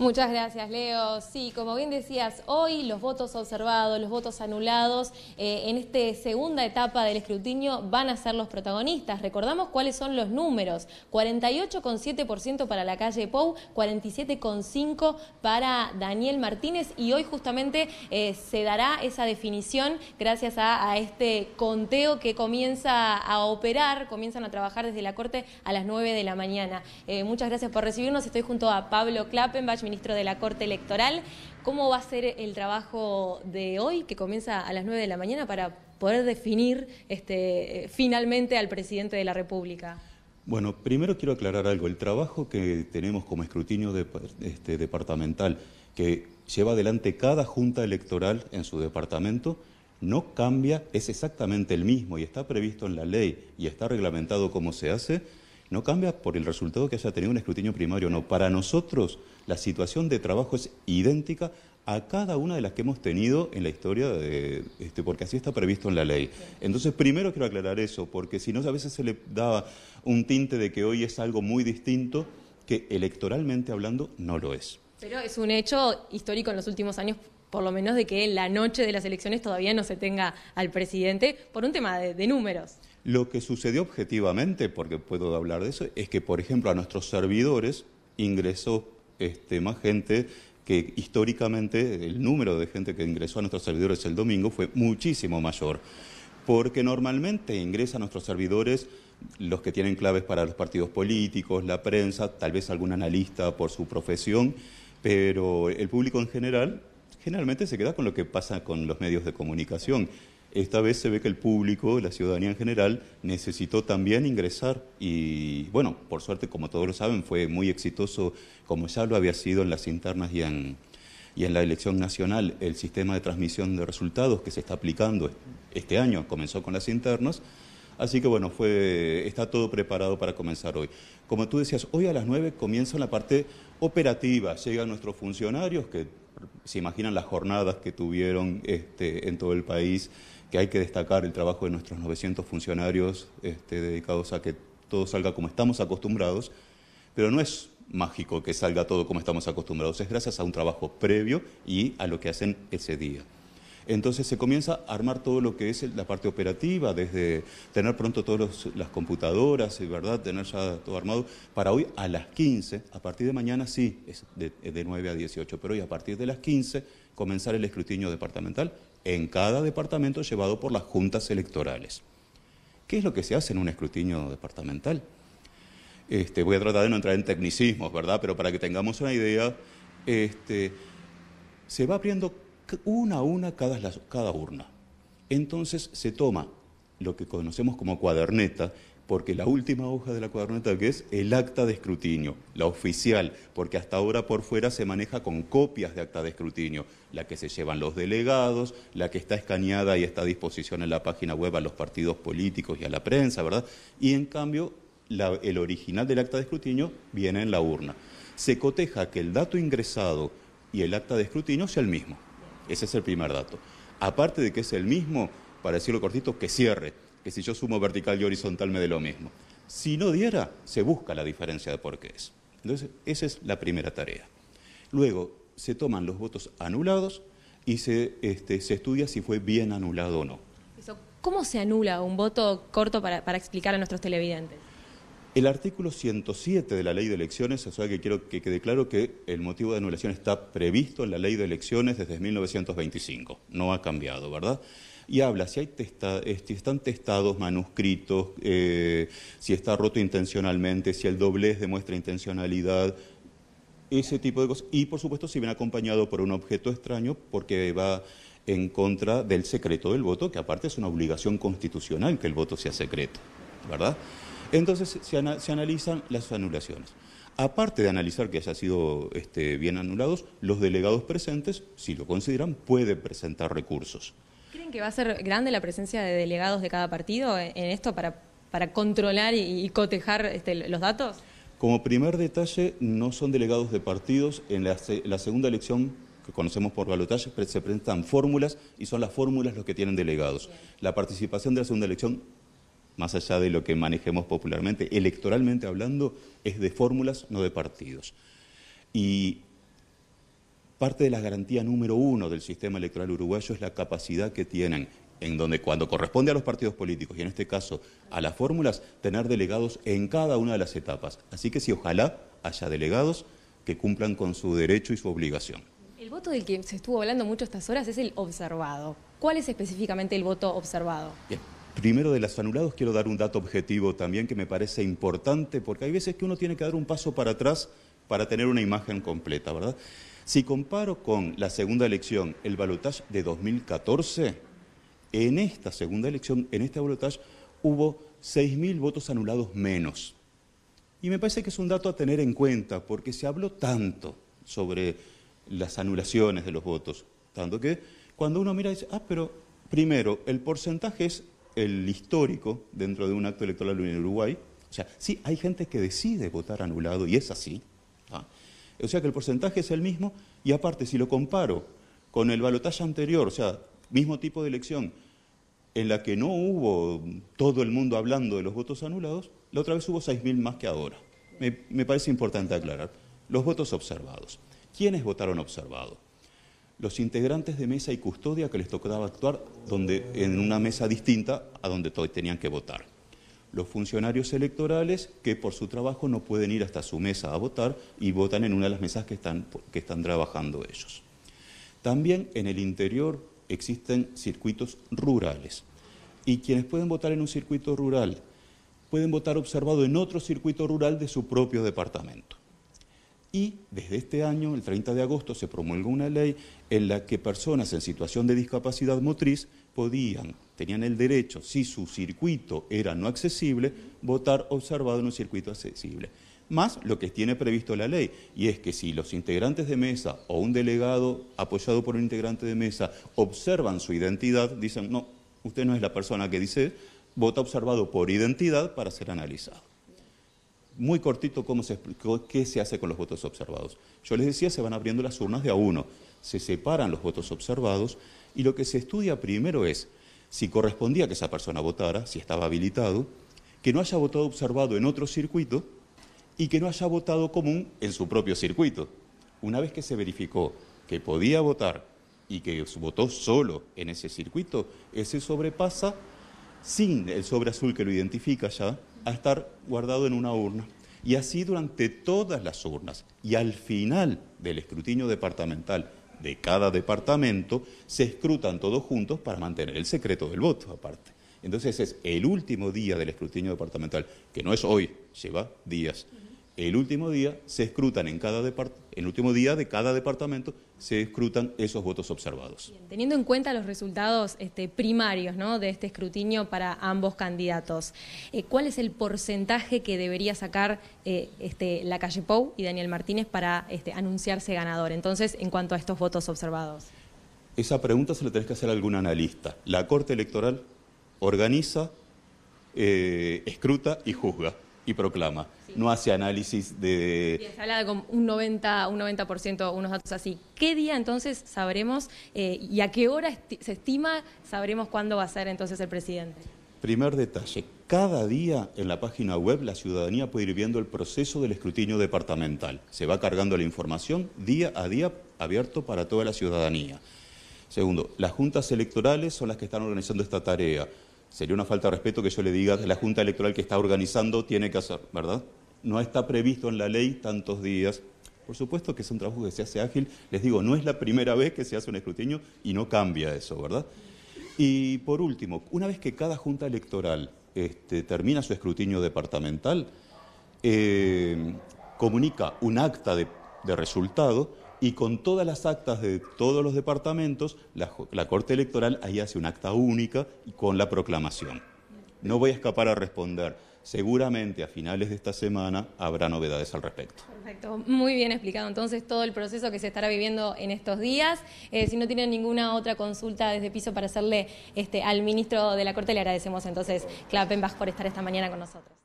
Muchas gracias, Leo. Sí, como bien decías, hoy los votos observados, los votos anulados, eh, en esta segunda etapa del escrutinio van a ser los protagonistas. Recordamos cuáles son los números. 48,7% para la calle Pou, 47,5% para Daniel Martínez y hoy justamente eh, se dará esa definición gracias a, este conteo que comienza a operar, comienzan a trabajar desde la Corte a las 9 de la mañana. Eh, muchas gracias por recibirnos. Estoy junto a Pablo Klappenbach, ministro de la Corte Electoral. ¿Cómo va a ser el trabajo de hoy, que comienza a las 9 de la mañana, para poder definir este, finalmente al presidente de la República? Bueno, primero quiero aclarar algo. El trabajo que tenemos como escrutinio este, departamental, que lleva adelante cada junta electoral en su departamento, no cambia, es exactamente el mismo y está previsto en la ley y está reglamentado cómo se hace no cambia por el resultado que haya tenido un escrutinio primario no. Para nosotros la situación de trabajo es idéntica a cada una de las que hemos tenido en la historia, de, este, porque así está previsto en la ley. Entonces, primero quiero aclarar eso, porque si no, a veces se le daba un tinte de que hoy es algo muy distinto, que electoralmente hablando no lo es. Pero es un hecho histórico en los últimos años por lo menos de que la noche de las elecciones todavía no se tenga al presidente por un tema de, de números. Lo que sucedió objetivamente, porque puedo hablar de eso, es que, por ejemplo, a nuestros servidores ingresó este, más gente que históricamente el número de gente que ingresó a nuestros servidores el domingo fue muchísimo mayor, porque normalmente ingresan a nuestros servidores los que tienen claves para los partidos políticos, la prensa, tal vez algún analista por su profesión, pero el público en general generalmente se queda con lo que pasa con los medios de comunicación esta vez se ve que el público, la ciudadanía en general, necesitó también ingresar y bueno, por suerte, como todos lo saben, fue muy exitoso, como ya lo había sido en las internas y en, la elección nacional, el sistema de transmisión de resultados que se está aplicando este año, comenzó con las internas. Así que bueno, fue, está todo preparado para comenzar hoy. Como tú decías, hoy a las 9 comienza la parte operativa, llegan nuestros funcionarios que se imaginan las jornadas que tuvieron este, en todo el país, que hay que destacar el trabajo de nuestros 900 funcionarios este, dedicados a que todo salga como estamos acostumbrados, pero no es mágico que salga todo como estamos acostumbrados, es gracias a un trabajo previo y a lo que hacen ese día. Entonces se comienza a armar todo lo que es la parte operativa, desde tener pronto todas las computadoras, ¿verdad? Tener ya todo armado. Para hoy a las 15, a partir de mañana sí, es de, de 9 a 18, pero hoy a partir de las 15 comenzar el escrutinio departamental en cada departamento llevado por las juntas electorales. ¿Qué es lo que se hace en un escrutinio departamental? Este, voy a tratar de no entrar en tecnicismos, ¿verdad? Pero para que tengamos una idea, este, se va abriendo una a una cada, cada urna. Entonces se toma lo que conocemos como cuaderneta, porque la última hoja de la cuaderneta que es el acta de escrutinio, la oficial, porque hasta ahora por fuera se maneja con copias de acta de escrutinio, la que se llevan los delegados, la que está escaneada y está a disposición en la página web a los partidos políticos y a la prensa, ¿verdad? Y en cambio, el original del acta de escrutinio viene en la urna. Se coteja que el dato ingresado y el acta de escrutinio sea el mismo. Ese es el primer dato. Aparte de que es el mismo, para decirlo cortito, que cierre que si yo sumo vertical y horizontal me dé lo mismo. Si no diera, se busca la diferencia de por qué es. Entonces, esa es la primera tarea. Luego, se toman los votos anulados y se, este, se estudia si fue bien anulado o no. ¿Cómo se anula un voto corto para, para explicar a nuestros televidentes? El artículo 107 de la ley de elecciones, o sea que quiero que quede claro que el motivo de anulación está previsto en la ley de elecciones desde 1925, no ha cambiado, ¿verdad? y habla si, están testados manuscritos, eh, si está roto intencionalmente, si el doblez demuestra intencionalidad, ese tipo de cosas. Y por supuesto si viene acompañado por un objeto extraño porque va en contra del secreto del voto, que aparte es una obligación constitucional que el voto sea secreto, ¿verdad? Entonces se, analizan las anulaciones. Aparte de analizar que haya sido este, bien anulados, los delegados presentes, si lo consideran, pueden presentar recursos. ¿Creen que va a ser grande la presencia de delegados de cada partido en esto para, controlar y, cotejar este, los datos? Como primer detalle, no son delegados de partidos. En la, segunda elección que conocemos por balotaje se presentan fórmulas y son las fórmulas los que tienen delegados. La participación de la segunda elección más allá de lo que manejemos popularmente, electoralmente hablando, es de fórmulas, no de partidos. Y Parte de la garantía número uno del sistema electoral uruguayo es la capacidad que tienen en donde cuando corresponde a los partidos políticos y en este caso a las fórmulas, tener delegados en cada una de las etapas. Así que sí, ojalá haya delegados que cumplan con su derecho y su obligación. El voto del que se estuvo hablando mucho estas horas es el observado. ¿Cuál es específicamente el voto observado? Bien. Primero de los anulados quiero dar un dato objetivo también que me parece importante porque hay veces que uno tiene que dar un paso para atrás para tener una imagen completa, ¿verdad? Si comparo con la segunda elección el balotaje de 2014, en esta segunda elección, en este balotaje, hubo 6.000 votos anulados menos. Y me parece que es un dato a tener en cuenta, porque se habló tanto sobre las anulaciones de los votos, tanto que cuando uno mira dice, ah, pero primero, el porcentaje es el histórico dentro de un acto electoral en Uruguay, o sea, sí, hay gente que decide votar anulado y es así. ¿ah? O sea que el porcentaje es el mismo y aparte, si lo comparo con el balotaje anterior, o sea, mismo tipo de elección, en la que no hubo todo el mundo hablando de los votos anulados, la otra vez hubo 6.000 más que ahora. Me, parece importante aclarar. Los votos observados. ¿Quiénes votaron observados? Los integrantes de mesa y custodia que les tocaba actuar donde, en una mesa distinta a donde tenían que votar los funcionarios electorales que por su trabajo no pueden ir hasta su mesa a votar y votan en una de las mesas que están, que están trabajando ellos. También en el interior existen circuitos rurales y quienes pueden votar en un circuito rural pueden votar observado en otro circuito rural de su propio departamento. Y desde este año, el 30 de agosto, se promulgó una ley en la que personas en situación de discapacidad motriz podían tenían el derecho, si su circuito era no accesible, votar observado en un circuito accesible. Más lo que tiene previsto la ley, y es que si los integrantes de mesa o un delegado apoyado por un integrante de mesa observan su identidad, dicen, no, usted no es la persona que dice, vota observado por identidad para ser analizado. Muy cortito se qué se hace con los votos observados. Yo les decía, se van abriendo las urnas de a uno, se separan los votos observados y lo que se estudia primero es si correspondía que esa persona votara, si estaba habilitado, que no haya votado observado en otro circuito y que no haya votado común en su propio circuito. Una vez que se verificó que podía votar y que votó solo en ese circuito, ese sobrepasa sin el sobre azul que lo identifica ya a estar guardado en una urna. Y así durante todas las urnas y al final del escrutinio departamental de cada departamento se escrutan todos juntos para mantener el secreto del voto aparte. Entonces es el último día del escrutinio departamental, que no es hoy, lleva días el último día se escrutan en cada el último día de cada departamento se escrutan esos votos observados. teniendo en cuenta los resultados este, primarios de este escrutinio para ambos candidatos, eh, ¿cuál es el porcentaje que debería sacar eh, este, la calle Pou y Daniel Martínez para este, anunciarse ganador? Entonces, en cuanto a estos votos observados. Esa pregunta se la tenés que hacer a algún analista. La Corte Electoral organiza, eh, escruta y juzga proclama. No hace análisis de... se habla de un 90, unos datos así. ¿Qué día entonces sabremos eh, y a qué hora se estima sabremos cuándo va a ser entonces el presidente? Primer detalle, cada día en la página web la ciudadanía puede ir viendo el proceso del escrutinio departamental. Se va cargando la información día a día abierto para toda la ciudadanía. Segundo, las juntas electorales son las que están organizando esta tarea. Sería una falta de respeto que yo le diga que la Junta Electoral que está organizando tiene que hacer, ¿verdad? No está previsto en la ley tantos días. Por supuesto que es un trabajo que se hace ágil. Les digo, no es la primera vez que se hace un escrutinio y no cambia eso, ¿verdad? Y por último, una vez que cada Junta Electoral este, termina su escrutinio departamental, eh, comunica un acta de, de resultado y con todas las actas de todos los departamentos, la, Corte Electoral ahí hace un acta única y con la proclamación. No voy a escapar a responder. Seguramente a finales de esta semana habrá novedades al respecto. Perfecto, muy bien explicado entonces todo el proceso que se estará viviendo en estos días. Eh, si no tienen ninguna otra consulta desde piso para hacerle este, al ministro de la Corte, le agradecemos entonces Clapenbach por estar esta mañana con nosotros.